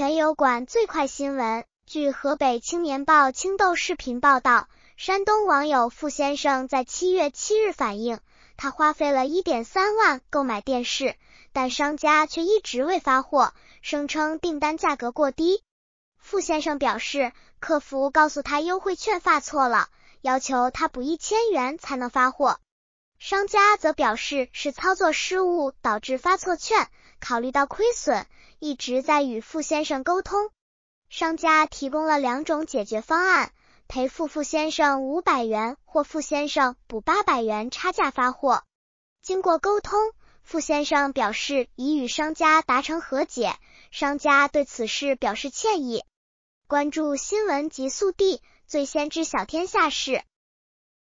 全友馆最快新闻。据河北青年报青豆视频报道，山东网友傅先生在七月七日反映，他花费了一点三万购买电视，但商家却一直未发货，声称订单价格过低。傅先生表示，客服告诉他优惠券发错了，要求他补一千元才能发货。商家则表示是操作失误导致发错券，考虑到亏损，一直在与傅先生沟通。商家提供了两种解决方案：赔付傅先生五百元，或傅先生补八百元差价发货。经过沟通，傅先生表示已与商家达成和解，商家对此事表示歉意。关注新闻极速递，最先知晓天下事。